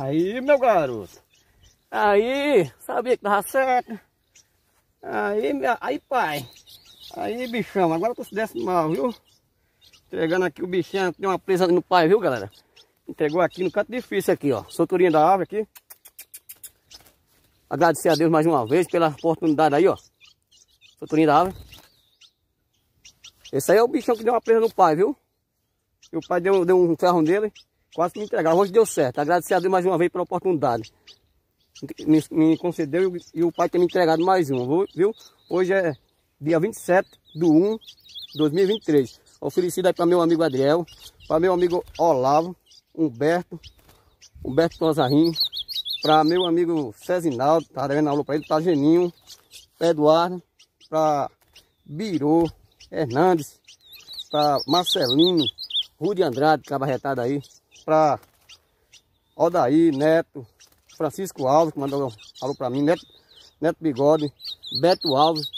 Aí, meu garoto. Aí, sabia que tava certo. Aí, aí, pai. Aí, bichão, agora tu se desse mal, viu? Entregando aqui o bichinho, tem uma presa no pai, viu, galera? Entregou aqui no canto difícil aqui, ó. Solturinha da árvore aqui. Agradecer a Deus mais uma vez pela oportunidade aí, ó. Solturinha da árvore. Esse aí é o bichão que deu uma presa no pai, viu? E o pai deu, deu um ferro nele quase que me entregaram. Hoje deu certo. Agradecer a Deus mais uma vez pela oportunidade. Me, me concedeu e, o pai tem me entregado mais uma, viu? Hoje é dia 27 do 1 de 2023. Oferecido aí para meu amigo Adriel, para meu amigo Olavo, Humberto, Humberto Tozarrim, para meu amigo Cezinaldo, tá devendo aula para ele, para Geninho, para Eduardo, para Biro, Hernandes, para Marcelinho, Rude Andrade, cabarretado aí, para Odaí, Neto, Francisco Alves, que mandou um alô para mim, Neto, Neto Bigode, Beto Alves,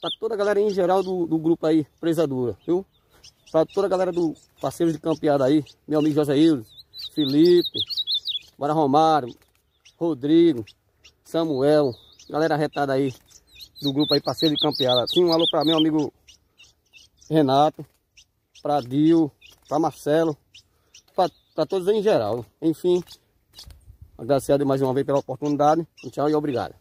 para toda a galera em geral do, do grupo aí, Presa Dura, viu? Para toda a galera do Parceiros de Campeada aí, meu amigo José Hildo, Felipe, Bora Romário, Rodrigo, Samuel, galera retada aí do grupo aí, Parceiro de Campeada. Sim, um alô para meu amigo Renato, para Dio, para tá, Marcelo, para todos em geral. Enfim, agradecido mais uma vez pela oportunidade. Tchau e obrigado.